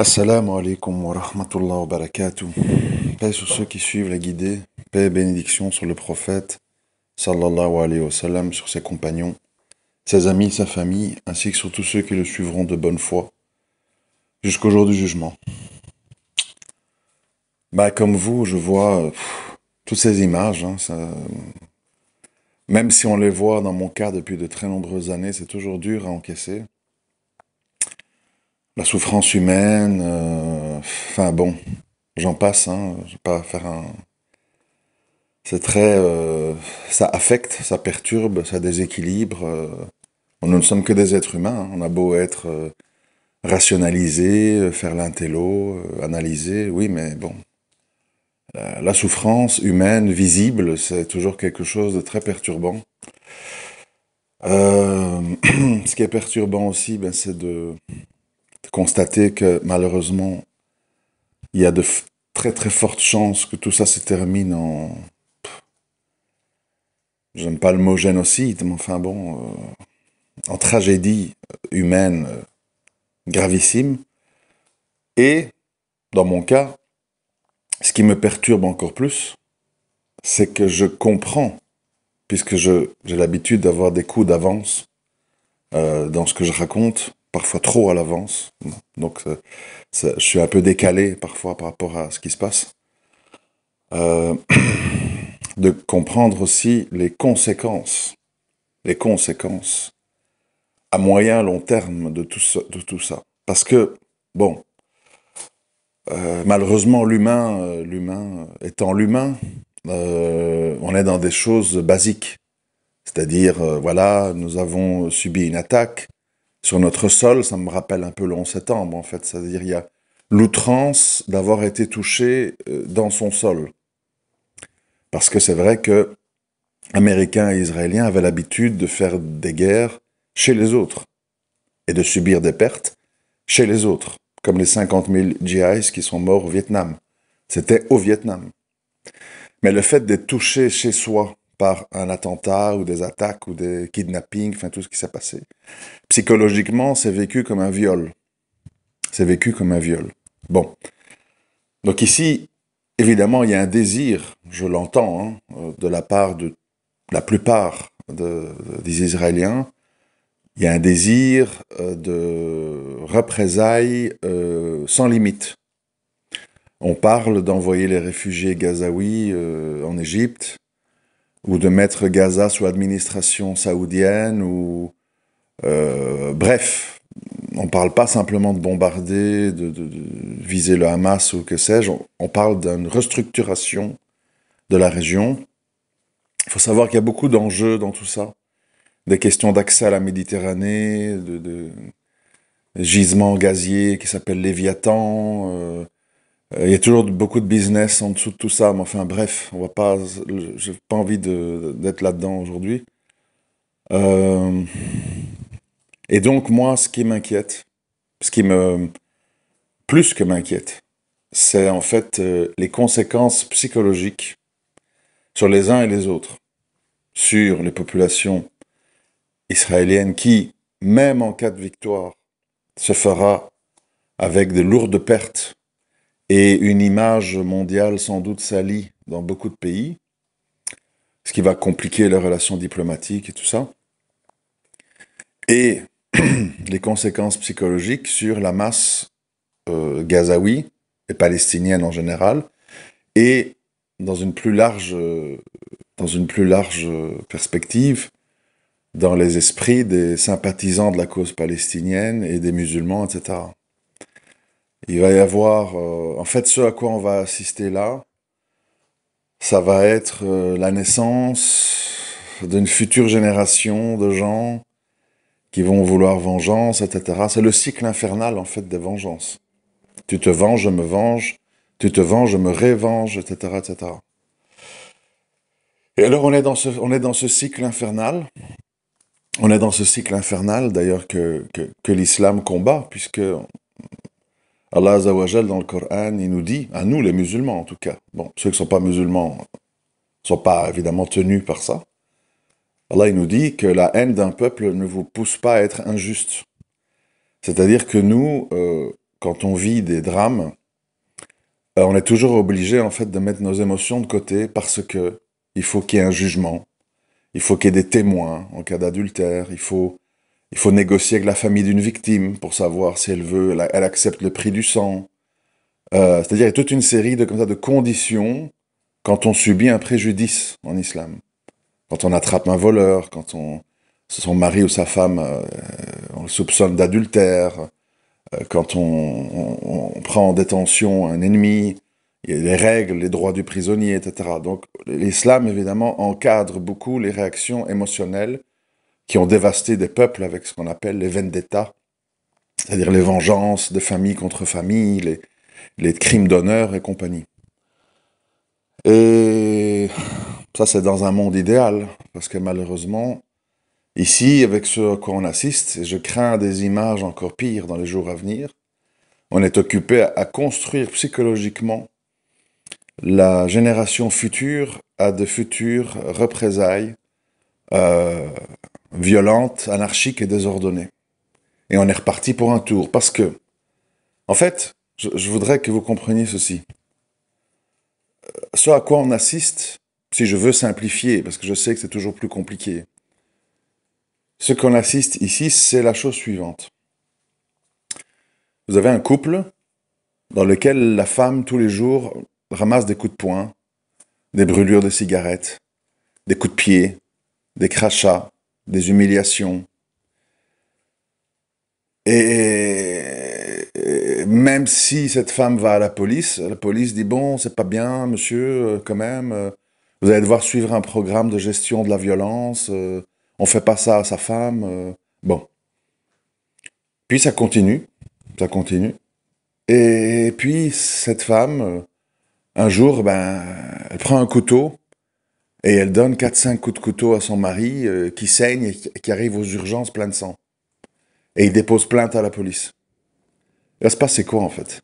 Assalamu alaikum wa rahmatullah wa barakatuh. Paix sur ceux qui suivent la guidée, paix et bénédiction sur le prophète, sallallahu alayhi wa sallam, sur ses compagnons, ses amis, sa famille, ainsi que sur tous ceux qui le suivront de bonne foi, jusqu'au jour du jugement. Bah, comme vous, je vois toutes ces images, hein, même si on les voit dans mon cas depuis de très nombreuses années, c'est toujours dur à encaisser la souffrance humaine, euh, enfin bon, j'en passe, hein, je pas faire un... C'est très... Euh, ça affecte, ça perturbe, ça déséquilibre. Euh. nous ne sommes que des êtres humains, hein. on a beau être rationalisé, faire l'intello, analyser, oui, mais bon. La, souffrance humaine visible, c'est toujours quelque chose de très perturbant. ce qui est perturbant aussi, ben, c'est de constater que malheureusement, il y a de très très fortes chances que tout ça se termine en... J'aime pas le mot génocide, mais enfin bon, euh, en tragédie humaine euh, gravissime. Et, dans mon cas, ce qui me perturbe encore plus, c'est que je comprends, puisque j'ai l'habitude d'avoir des coups d'avance euh, dans ce que je raconte, parfois trop à l'avance. Donc, euh, je suis un peu décalé parfois par rapport à ce qui se passe. Euh, de comprendre aussi les conséquences, les conséquences à moyen long terme de tout ça. De tout ça. Parce que, bon, euh, malheureusement, l'humain, l'humain étant l'humain, on est dans des choses basiques. C'est-à-dire, voilà, nous avons subi une attaque, sur notre sol, ça me rappelle un peu le 11 septembre, en fait. C'est-à-dire, il y a l'outrance d'avoir été touché euh, dans son sol. Parce que c'est vrai que Américains et Israéliens avaient l'habitude de faire des guerres chez les autres et de subir des pertes chez les autres, comme les 50 000 GIs qui sont morts au Vietnam. C'était au Vietnam. Mais le fait d'être touché chez soi par un attentat ou des attaques ou des kidnappings, enfin tout ce qui s'est passé. Psychologiquement, c'est vécu comme un viol. C'est vécu comme un viol. Bon. Donc ici, évidemment, il y a un désir, je l'entends, hein, euh, de la part de la plupart des Israéliens, il y a un désir euh, de représailles euh, sans limite. On parle d'envoyer les réfugiés gazaouis en Égypte, ou de mettre Gaza sous administration saoudienne, ou euh, bref, on ne parle pas simplement de bombarder, de, de, viser le Hamas ou que sais-je, on, parle d'une restructuration de la région. Il faut savoir qu'il y a beaucoup d'enjeux dans tout ça, des questions d'accès à la Méditerranée, de, de gisements gaziers qui s'appellent Léviathan. Euh, euh, il y a toujours beaucoup de business en dessous de tout ça, mais enfin bref, on va pas, j'ai pas envie d'être là-dedans aujourd'hui. Euh, et donc moi, ce qui m'inquiète, ce qui me plus que m'inquiète, c'est en fait euh, les conséquences psychologiques sur les uns et les autres, sur les populations israéliennes qui, même en cas de victoire, se fera avec de lourdes pertes et une image mondiale sans doute salie dans beaucoup de pays, ce qui va compliquer les relations diplomatiques et tout ça, et les conséquences psychologiques sur la masse euh, gazaoui et palestinienne en général, et dans une plus large, euh, dans une plus large euh, perspective, dans les esprits des sympathisants de la cause palestinienne et des musulmans, etc. Il va y avoir, euh, en fait, ce à quoi on va assister là, ça va être euh, la naissance d'une future génération de gens qui vont vouloir vengeance, etc. C'est le cycle infernal, en fait, des vengeances. Tu te venges, je me venge, tu te venges, je me révenge, etc., etc. Et alors, on est dans ce, on est dans ce cycle infernal. On est dans ce cycle infernal, d'ailleurs, que, que l'islam combat, puisque Allah Azawajal, dans le Coran, il nous dit, à nous les musulmans en tout cas, bon, ceux qui ne sont pas musulmans ne euh, sont pas évidemment tenus par ça, Allah il nous dit que la haine d'un peuple ne vous pousse pas à être injuste. C'est-à-dire que nous, euh, quand on vit des drames, euh, on est toujours obligé en fait de mettre nos émotions de côté parce que il faut qu'il y ait un jugement, il faut qu'il y ait des témoins en cas d'adultère, il faut il faut négocier avec la famille d'une victime pour savoir si elle veut, elle, accepte le prix du sang. Euh, c'est-à-dire, il toute une série de, de conditions quand on subit un préjudice en islam. Quand on attrape un voleur, quand on, son mari ou sa femme, euh, on le soupçonne d'adultère, euh, quand on, on, prend en détention un ennemi, il y a les règles, les droits du prisonnier, etc. Donc l'islam, évidemment, encadre beaucoup les réactions émotionnelles qui ont dévasté des peuples avec ce qu'on appelle les vendettas, c'est-à-dire les vengeances de famille contre famille, les, les crimes d'honneur et compagnie. Et ça, c'est dans un monde idéal, parce que malheureusement, ici, avec ce à quoi on assiste, et je crains des images encore pires dans les jours à venir, on est occupé à construire psychologiquement la génération future à de futurs représailles euh, violente, anarchique et désordonnée. Et on est reparti pour un tour, parce que, en fait, je, voudrais que vous compreniez ceci. Ce à quoi on assiste, si je veux simplifier, parce que je sais que c'est toujours plus compliqué, ce qu'on assiste ici, c'est la chose suivante. Vous avez un couple dans lequel la femme, tous les jours, ramasse des coups de poing, des brûlures de cigarettes, des coups de pied, des crachats, des humiliations. Et, même si cette femme va à la police, la police dit bon, c'est pas bien, monsieur, euh, quand même. Euh, vous allez devoir suivre un programme de gestion de la violence. Euh, on fait pas ça à sa femme. bon. Puis ça continue, ça continue. Et puis cette femme, un jour, ben, elle prend un couteau et elle donne 4-5 coups de couteau à son mari euh, qui saigne et qui arrive aux urgences plein de sang. Et il dépose plainte à la police. Il va se passer quoi en fait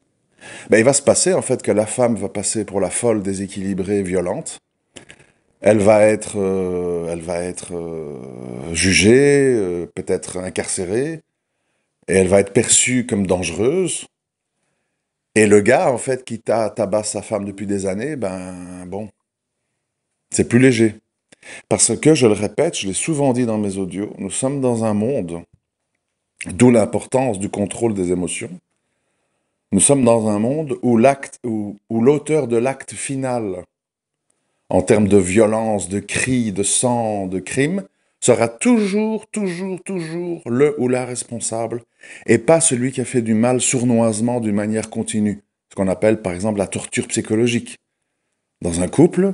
ben, Il va se passer en fait que la femme va passer pour la folle, déséquilibrée, violente. Elle va être, euh, elle va être euh, jugée, peut-être incarcérée, et elle va être perçue comme dangereuse. Et le gars, en fait, qui tabasse sa femme depuis des années, ben bon, c'est plus léger. Parce que, je le répète, je l'ai souvent dit dans mes audios, nous sommes dans un monde, d'où l'importance du contrôle des émotions, nous sommes dans un monde où l'acte, l'auteur de l'acte final, en termes de violence, de cris, de sang, de crime, sera toujours, toujours, toujours le ou la responsable, et pas celui qui a fait du mal sournoisement d'une manière continue, ce qu'on appelle par exemple la torture psychologique. Dans un couple,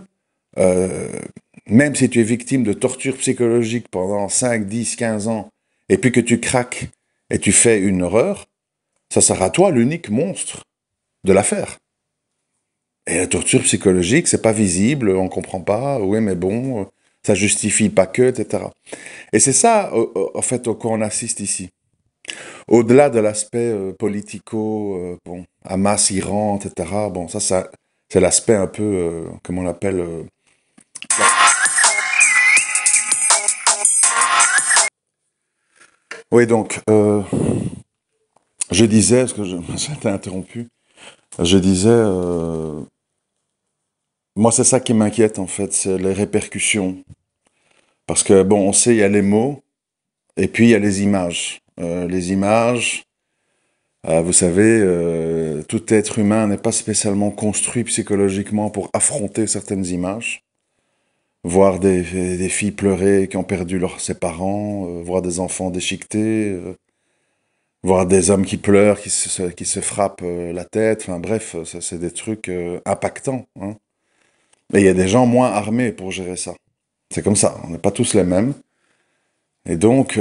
euh, même si tu es victime de torture psychologique pendant 5, 10, 15 ans, et puis que tu craques et tu fais une horreur, ça sera toi l'unique monstre de l'affaire. Et la torture psychologique, c'est pas visible, on comprend pas, oui mais bon, ça justifie pas que, etc. Et c'est ça, en fait, au quoi on assiste ici. Au-delà de l'aspect euh, politico, euh, bon, Hamas, Iran, etc., bon, ça, ça c'est l'aspect un peu, comme on appelle? Oui, donc, euh, je disais, parce que été interrompu, je disais, euh, moi c'est ça qui m'inquiète en fait, c'est les répercussions. Parce que, bon, on sait, il y a les mots, et puis il y a les images. Euh, les images, vous savez, tout être humain n'est pas spécialement construit psychologiquement pour affronter certaines images voir des, filles pleurer qui ont perdu leurs ses parents, euh, voir des enfants déchiquetés, euh, voir des hommes qui pleurent, qui se, qui se frappent euh, la tête, enfin bref, c'est des trucs impactants. Hein. Et il y a des gens moins armés pour gérer ça. C'est comme ça, on n'est pas tous les mêmes. Et donc,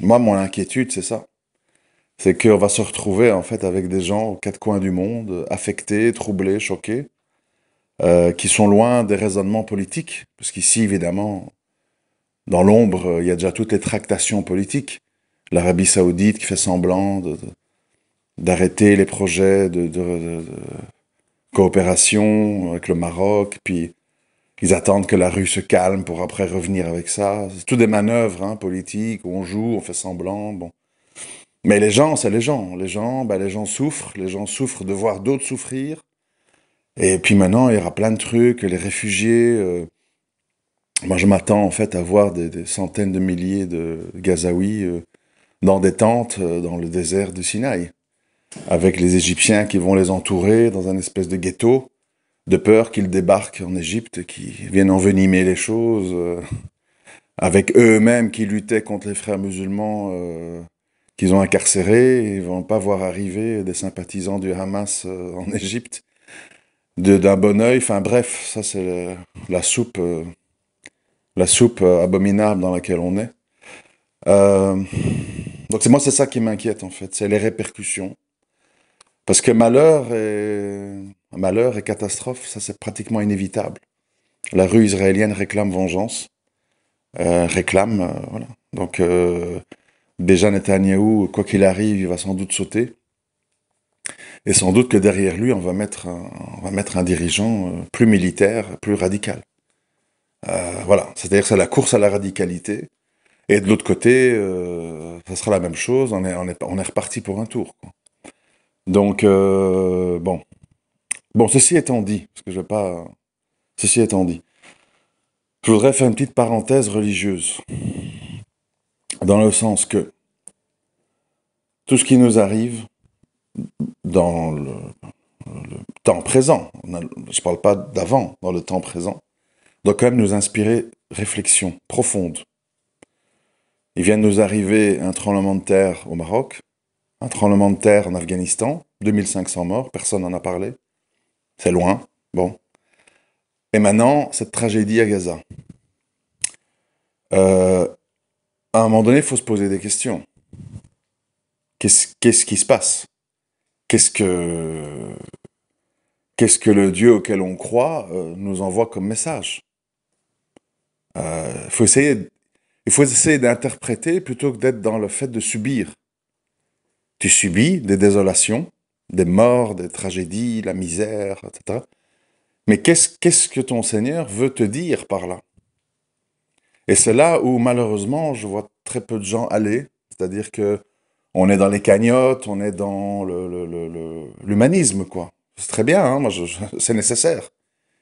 moi, mon inquiétude, c'est ça. C'est qu'on va se retrouver en fait avec des gens aux quatre coins du monde, affectés, troublés, choqués euh, qui sont loin des raisonnements politiques, parce qu'ici, évidemment, dans l'ombre, euh, il y a déjà toutes les tractations politiques. L'Arabie saoudite qui fait semblant d'arrêter les projets de, coopération avec le Maroc, puis ils attendent que la rue se calme pour après revenir avec ça. C'est tout des manœuvres hein, politiques, où on joue, on fait semblant, bon. Mais les gens, c'est les gens. Les gens, ben, les gens souffrent, les gens souffrent de voir d'autres souffrir. Et puis maintenant, il y aura plein de trucs, les réfugiés. Euh, moi, je m'attends en fait à voir des, centaines de milliers de Gazaouis euh, dans des tentes euh, dans le désert du Sinaï, avec les Égyptiens qui vont les entourer dans un espèce de ghetto, de peur qu'ils débarquent en Égypte, qui viennent envenimer les choses, avec eux-mêmes qui luttaient contre les frères musulmans qu'ils ont incarcérés, ils vont pas voir arriver des sympathisants du Hamas en Égypte d'un bon oeil. Enfin bref, ça c'est la soupe, euh, la soupe euh, abominable dans laquelle on est. Euh, donc c'est moi c'est ça qui m'inquiète en fait, c'est les répercussions. Parce que malheur et malheur et catastrophe, ça c'est pratiquement inévitable. La rue israélienne réclame vengeance, réclame voilà. Donc déjà Netanyahou, quoi qu'il arrive, il va sans doute sauter. Et sans doute que derrière lui, on va mettre un, on va mettre un dirigeant euh, plus militaire, plus radical. Euh, voilà, c'est-à-dire c'est la course à la radicalité. Et de l'autre côté, euh, ça sera la même chose, on est, reparti pour un tour. Donc, bon. Bon, ceci étant dit, parce que je vais pas... Ceci étant dit, je voudrais faire une petite parenthèse religieuse, dans le sens que tout ce qui nous arrive, dans le, temps présent. je ne parle pas d'avant, dans le temps présent. Doit quand même nous inspirer réflexion profonde. Il vient de nous arriver un tremblement de terre au Maroc, un tremblement de terre en Afghanistan, 2500 morts, personne n'en a parlé. C'est loin, bon. Et maintenant, cette tragédie à Gaza. Euh, à un moment donné, il faut se poser des questions. Qu'est-ce qui se passe qu'est-ce que qu'est-ce que le Dieu auquel on croit euh, nous envoie comme message euh, faut essayer, Il faut essayer d'interpréter plutôt que d'être dans le fait de subir. Tu subis des désolations, des morts, des tragédies, la misère, etc. Mais qu'est-ce qu'est-ce que ton Seigneur veut te dire par là Et c'est là où malheureusement je vois très peu de gens aller, c'est-à-dire que on est dans les cagnottes, on est dans l'humanisme, quoi. C'est très bien, hein, moi, c'est nécessaire.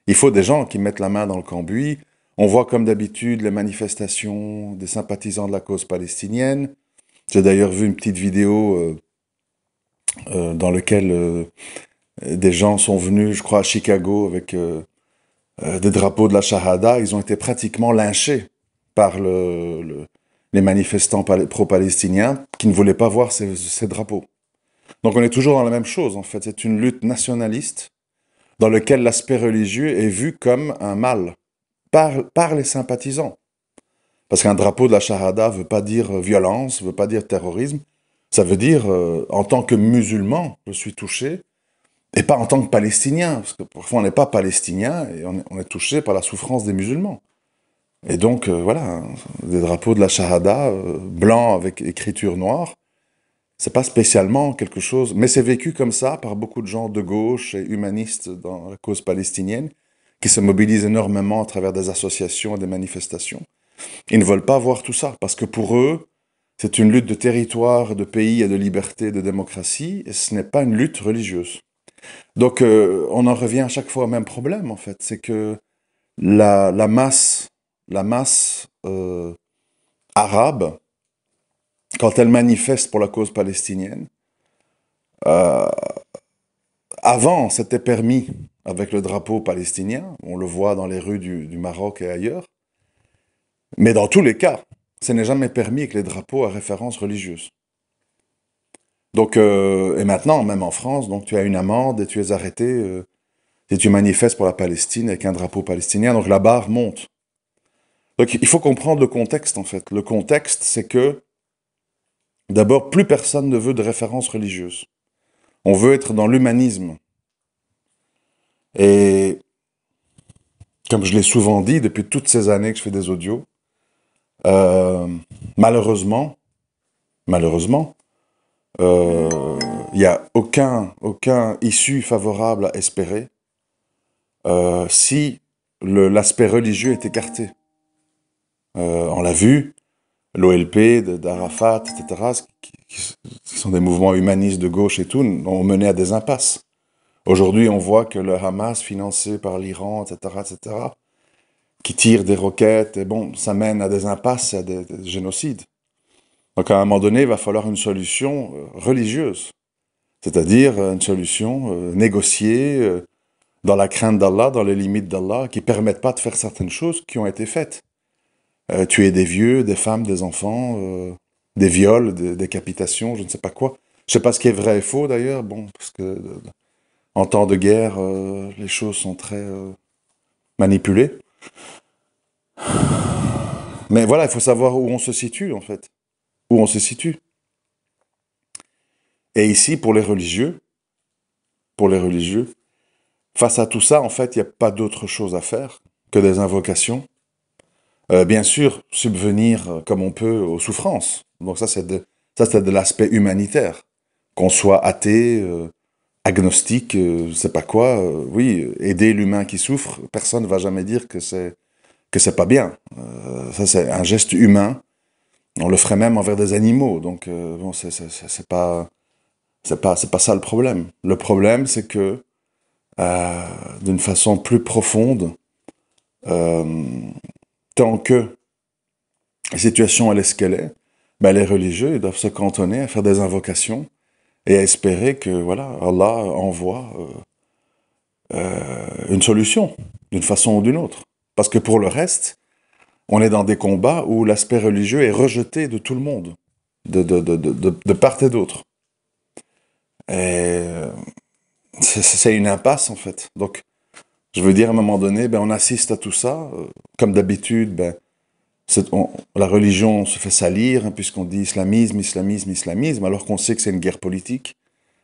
Il faut des gens qui mettent la main dans le cambouis. On voit comme d'habitude les manifestations des sympathisants de la cause palestinienne. J'ai d'ailleurs vu une petite vidéo euh, euh, dans laquelle euh, des gens sont venus, je crois, à Chicago avec des drapeaux de la Shahada. Ils ont été pratiquement lynchés par le les manifestants pro-palestiniens qui ne voulaient pas voir ces, drapeaux. Donc on est toujours dans la même chose, en fait. C'est une lutte nationaliste dans laquelle l'aspect religieux est vu comme un mal par, les sympathisants. Parce qu'un drapeau de la charada ne veut pas dire euh, violence, ne veut pas dire terrorisme. Ça veut dire, euh, en tant que musulman, je suis touché, et pas en tant que palestinien, parce que parfois on n'est pas palestinien et on est touché par la souffrance des musulmans. Et donc, euh, voilà, des drapeaux de la Shahada, euh, blancs avec écriture noire, c'est pas spécialement quelque chose, mais c'est vécu comme ça par beaucoup de gens de gauche et humanistes dans la cause palestinienne, qui se mobilisent énormément à travers des associations et des manifestations. Ils ne veulent pas voir tout ça, parce que pour eux, c'est une lutte de territoire, de pays et de liberté, de démocratie, et ce n'est pas une lutte religieuse. Donc euh, on en revient à chaque fois au même problème, en fait, c'est que la, la masse la masse euh, arabe, quand elle manifeste pour la cause palestinienne, euh, avant, c'était permis avec le drapeau palestinien, on le voit dans les rues du, Maroc et ailleurs, mais dans tous les cas, ce n'est jamais permis avec les drapeaux à référence religieuse. Donc, euh, et maintenant, même en France, donc tu as une amende et tu es arrêté et tu manifestes pour la Palestine avec un drapeau palestinien. Donc la barre monte. Donc il faut comprendre le contexte en fait. Le contexte, c'est que d'abord, plus personne ne veut de référence religieuse. On veut être dans l'humanisme. Et comme je l'ai souvent dit depuis toutes ces années que je fais des audios, euh, malheureusement, malheureusement, il euh, n'y a aucun, aucun issue favorable à espérer euh, si l'aspect religieux est écarté. Euh, on l'a vu, l'OLP, d'Arafat, etc., qui, sont des mouvements humanistes de gauche et tout, ont mené à des impasses. Aujourd'hui, on voit que le Hamas, financé par l'Iran, etc., etc., qui tire des roquettes, et bon, ça mène à des impasses et à des, des génocides. Donc à un moment donné, il va falloir une solution euh, religieuse, c'est-à-dire euh, une solution négociée dans la crainte d'Allah, dans les limites d'Allah, qui ne permettent pas de faire certaines choses qui ont été faites. Euh, tuer des vieux, des femmes, des enfants, euh, des viols, des décapitations, je ne sais pas quoi. Je ne sais pas ce qui est vrai et faux d'ailleurs, bon, parce que euh, en temps de guerre, les choses sont très manipulées. Mais voilà, il faut savoir où on se situe en fait, où on se situe. Et ici, pour les religieux, pour les religieux, face à tout ça, en fait, il n'y a pas d'autre chose à faire que des invocations euh, bien sûr, subvenir comme on peut aux souffrances. Donc ça, c'est de, ça, de l'aspect humanitaire. Qu'on soit athée, euh, agnostique, euh, je ne sais pas quoi, oui, aider l'humain qui souffre, personne ne va jamais dire que c'est que c'est pas bien. ça, c'est un geste humain. On le ferait même envers des animaux. Donc bon, c'est, pas c'est pas c'est pas ça le problème. Le problème, c'est que d'une façon plus profonde, tant que la situation elle est ce qu'elle est, ben, les religieux doivent se cantonner à faire des invocations et à espérer que voilà Allah envoie euh, euh, une solution d'une façon ou d'une autre. Parce que pour le reste, on est dans des combats où l'aspect religieux est rejeté de tout le monde, de, de, de part et d'autre. Et euh, c'est une impasse en fait. Donc je veux dire, à un moment donné, ben, on assiste à tout ça. Euh, comme d'habitude, ben, la religion se fait salir, hein, puisqu'on dit islamisme, islamisme, islamisme, alors qu'on sait que c'est une guerre politique.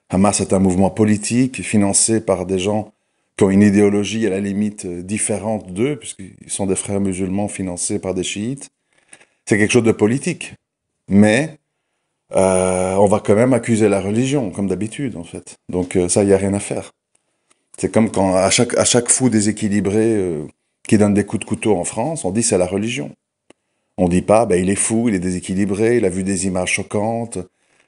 Hamas est un mouvement politique financé par des gens qui ont une idéologie à la limite euh, différente d'eux, puisqu'ils sont des frères musulmans financés par des chiites. C'est quelque chose de politique. Mais euh, on va quand même accuser la religion, comme d'habitude, en fait. Donc ça, il n'y a rien à faire. C'est comme quand à chaque, fou déséquilibré euh, qui donne des coups de couteau en France, on dit c'est la religion. On dit pas, ben, il est fou, il est déséquilibré, il a vu des images choquantes,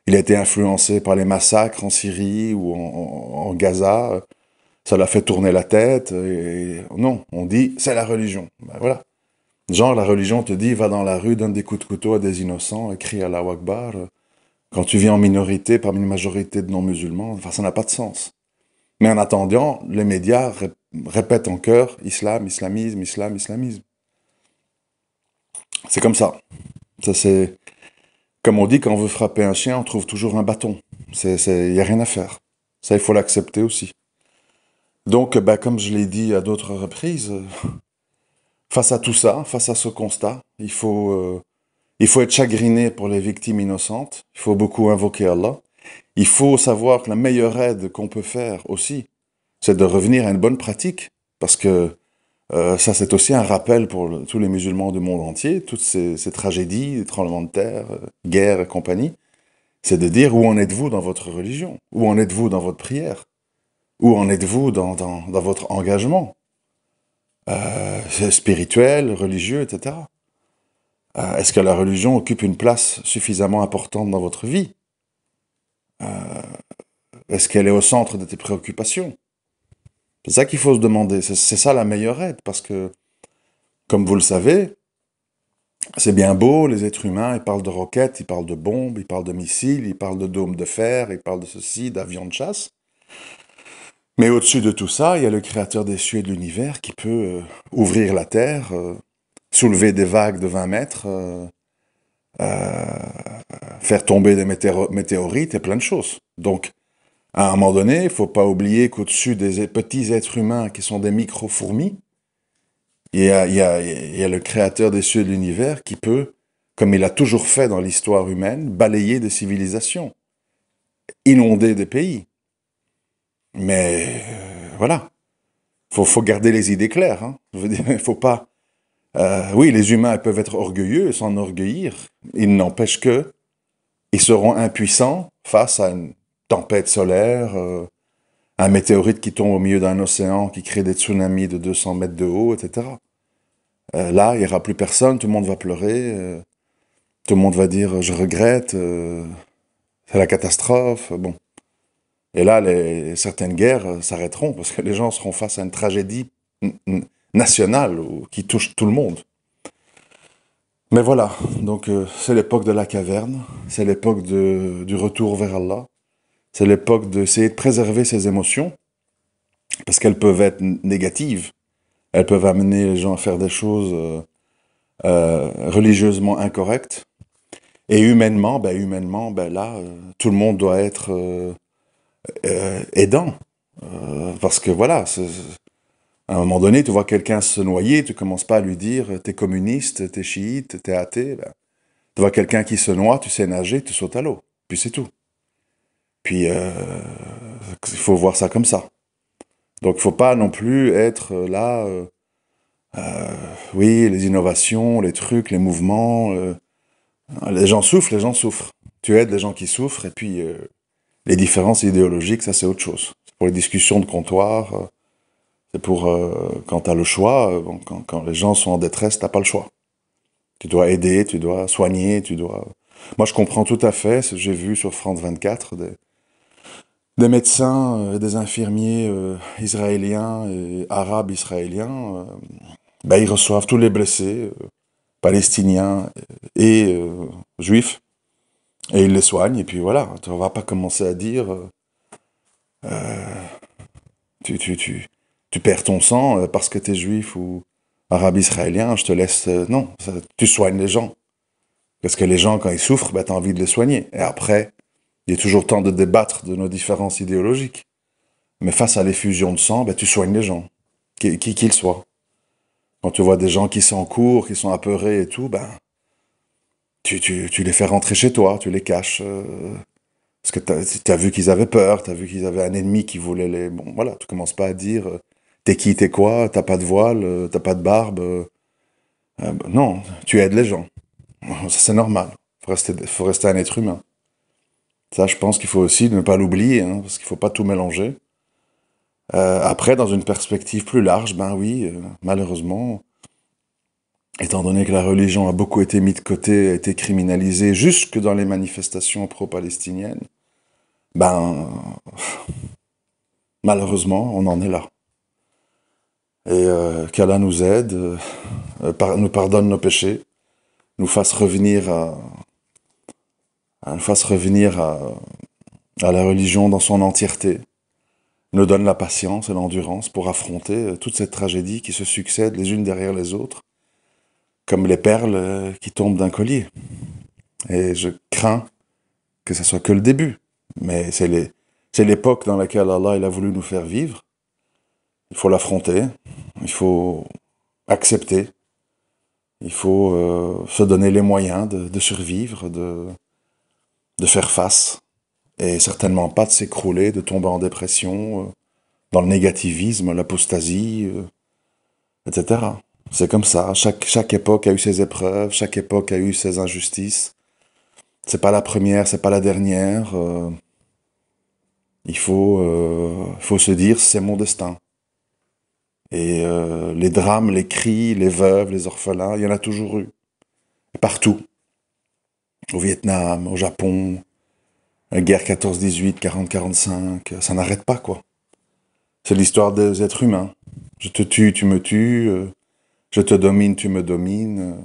il a été influencé par les massacres en Syrie ou en, Gaza, ça l'a fait tourner la tête. non, on dit c'est la religion. Ben, voilà. Genre, la religion te dit, va dans la rue, donne des coups de couteau à des innocents, crie la Akbar. Quand tu viens en minorité parmi une majorité de non-musulmans, enfin, ça n'a pas de sens. Mais en attendant, les médias répètent en chœur islam, islamisme, islam, islamisme. C'est comme ça. c'est. Comme on dit, quand on veut frapper un chien, on trouve toujours un bâton. Il n'y a rien à faire. Ça, il faut l'accepter aussi. Donc, bah comme je l'ai dit à d'autres reprises, euh, face à tout ça, face à ce constat, il faut, euh, il faut être chagriné pour les victimes innocentes, il faut beaucoup invoquer Allah, il faut savoir que la meilleure aide qu'on peut faire aussi, c'est de revenir à une bonne pratique, parce que euh, ça, c'est aussi un rappel pour tous les musulmans du monde entier, toutes ces, tragédies, les tremblements de terre, euh, guerres et compagnie. C'est de dire où en êtes-vous dans votre religion Où en êtes-vous dans votre prière Où en êtes-vous dans, votre engagement euh, spirituel, religieux, etc. Est-ce que la religion occupe une place suffisamment importante dans votre vie euh, est-ce qu'elle est au centre de tes préoccupations C'est ça qu'il faut se demander. C'est ça la meilleure aide, parce que, comme vous le savez, c'est bien beau, les êtres humains, ils parlent de roquettes, ils parlent de bombes, ils parlent de missiles, ils parlent de dômes de fer, ils parlent de ceci, d'avions de chasse. Mais au-dessus de tout ça, il y a le créateur des cieux de l'univers qui peut euh, ouvrir la terre, euh, soulever des vagues de 20 mètres, euh, faire tomber des météorites et plein de choses. Donc, à un moment donné, il ne faut pas oublier qu'au-dessus des e-, petits êtres humains qui sont des micro-fourmis, il, y, a, le créateur des cieux de l'univers qui peut, comme il a toujours fait dans l'histoire humaine, balayer des civilisations, inonder des pays. Mais euh, voilà, il faut, garder les idées claires. Hein. il ne faut pas euh, oui, les humains peuvent être orgueilleux, et s'enorgueillir. Il n'empêche que ils seront impuissants face à une tempête solaire, euh, un météorite qui tombe au milieu d'un océan, qui crée des tsunamis de 200 mètres de haut, etc. Euh, là, il n'y aura plus personne, tout le monde va pleurer, tout le monde va dire je regrette, c'est la catastrophe, bon. Et là, certaines guerres s'arrêteront parce que les gens seront face à une tragédie national ou, qui touche tout le monde. Mais voilà, donc euh, c'est l'époque de la caverne, c'est l'époque du retour vers Allah, c'est l'époque d'essayer de préserver ses émotions, parce qu'elles peuvent être négatives, elles peuvent amener les gens à faire des choses euh, euh, religieusement incorrectes, et humainement, ben, humainement, ben là, tout le monde doit être aidant, parce que voilà, à un moment donné, tu vois quelqu'un se noyer, tu commences pas à lui dire euh, t'es communiste, t'es chiite, t'es athée. Ben, tu vois quelqu'un qui se noie, tu sais nager, tu sautes à l'eau. Puis c'est tout. Puis euh, il faut voir ça comme ça. Donc il faut pas non plus être euh, là. oui, les innovations, les trucs, les mouvements. les gens souffrent, les gens souffrent. Tu aides les gens qui souffrent et puis les différences idéologiques, ça c'est autre chose. C'est pour les discussions de comptoir c'est pour euh, quand tu as le choix, euh, quand, les gens sont en détresse, tu t'as pas le choix. Tu dois aider, tu dois soigner, tu dois. Moi, je comprends tout à fait. J'ai vu sur France 24 des, médecins, euh, et des infirmiers israéliens et arabes israéliens. Ben, ils reçoivent tous les blessés, palestiniens et juifs, et ils les soignent. Et puis voilà, tu ne vas pas commencer à dire. tu, tu, tu, tu perds ton sang euh, parce que tu es juif ou arabe israélien, je te laisse. Euh, non, tu soignes les gens. Parce que les gens, quand ils souffrent, bah, tu as envie de les soigner. Et après, il est toujours temps de débattre de nos différences idéologiques. Mais face à l'effusion de sang, bah, tu soignes les gens, qui qu'ils soient. Quand tu vois des gens qui s'encourent, qui sont apeurés et tout, ben, tu, les fais rentrer chez toi, tu les caches. Euh, parce que tu as, vu qu'ils avaient peur, tu as vu qu'ils avaient un ennemi qui voulait les. Bon, voilà, tu commences pas à dire T'es qui, t'es quoi T'as pas de voile, euh, t'as pas de barbe euh, euh, Non, tu aides les gens. Ça, c'est normal. Faut rester, faut rester un être humain. Ça, je pense qu'il faut aussi ne pas l'oublier, hein, parce qu'il faut pas tout mélanger. après, dans une perspective plus large, ben oui, malheureusement, étant donné que la religion a beaucoup été mise de côté, a été criminalisée jusque dans les manifestations pro-palestiniennes, ben malheureusement, on en est là. Et euh, qu'Allah nous aide, euh, euh, nous pardonne nos péchés, nous fasse revenir à, fasse revenir la religion dans son entièreté, nous donne la patience et l'endurance pour affronter toute cette tragédie qui se succède les unes derrière les autres, comme les perles qui tombent d'un collier. Et je crains que ce soit que le début, mais c'est l'époque dans laquelle Allah il a voulu nous faire vivre. Il faut l'affronter, il faut accepter, il faut euh, se donner les moyens de, survivre, de, de, faire face, et certainement pas de s'écrouler, de tomber en dépression, euh, dans le négativisme, l'apostasie, euh, etc. C'est comme ça, chaque, chaque époque a eu ses épreuves, chaque époque a eu ses injustices. C'est pas la première, c'est pas la dernière. il faut, faut se dire, c'est mon destin. Et euh, les drames, les cris, les veuves, les orphelins, il y en a toujours eu. Partout. Au Vietnam, au Japon, guerre 14-18, 40-45, ça n'arrête pas, quoi. C'est l'histoire des êtres humains. Je te tue, tu me tues, euh, je te domine, tu me domines,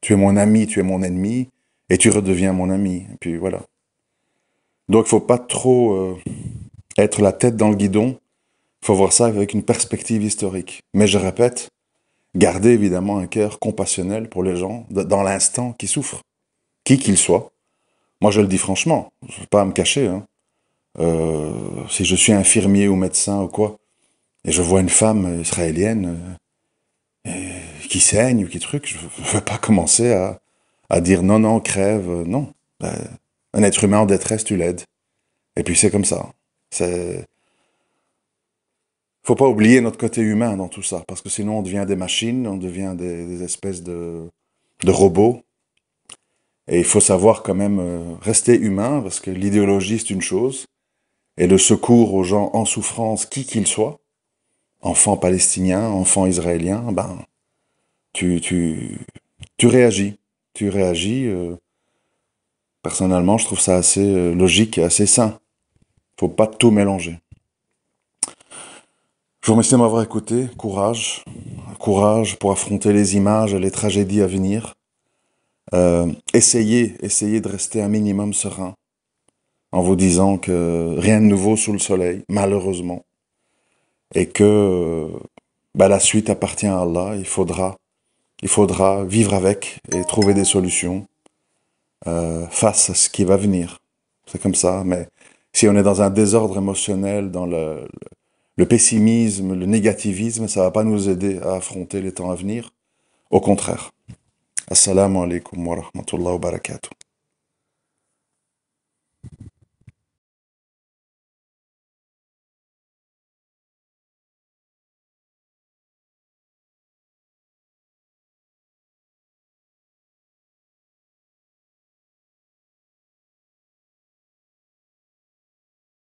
tu es mon ami, tu es mon ennemi, et tu redeviens mon ami. Et puis voilà. Donc il faut pas trop euh, être la tête dans le guidon faut voir ça avec une perspective historique. Mais je répète, garder évidemment un cœur compassionnel pour les gens dans l'instant qui souffrent, qui qu'ils soient. Moi, je le dis franchement, je ne pas me cacher. Hein. Euh, si je suis infirmier ou médecin ou quoi, et je vois une femme israélienne euh, qui saigne ou qui truc, je ne veux pas commencer à, dire non, non, crève, non. Ben, un être humain en détresse, tu l'aides. Et puis c'est comme ça. C'est faut pas oublier notre côté humain dans tout ça, parce que sinon on devient des machines, on devient des, espèces de, robots. Et il faut savoir quand même euh, rester humain, parce que l'idéologie c'est une chose, et le secours aux gens en souffrance, qui qu'ils soient, enfants palestiniens, enfants israéliens, ben, tu, tu, tu réagis. Tu réagis. Euh, personnellement, je trouve ça assez euh, logique et assez sain. Faut pas tout mélanger. Je vous remercie de m'avoir écouté. Courage. Courage pour affronter les images et les tragédies à venir. Euh, essayez, essayez de rester un minimum serein en vous disant que rien de nouveau sous le soleil, malheureusement. Et que euh, bah, la suite appartient à Allah. Il faudra, il faudra vivre avec et trouver des solutions euh, face à ce qui va venir. C'est comme ça. Mais si on est dans un désordre émotionnel, dans le le pessimisme, le négativisme, ça ne va pas nous aider à affronter les temps à venir. Au contraire. Assalamu alaikum wa rahmatullahi wa barakatuh.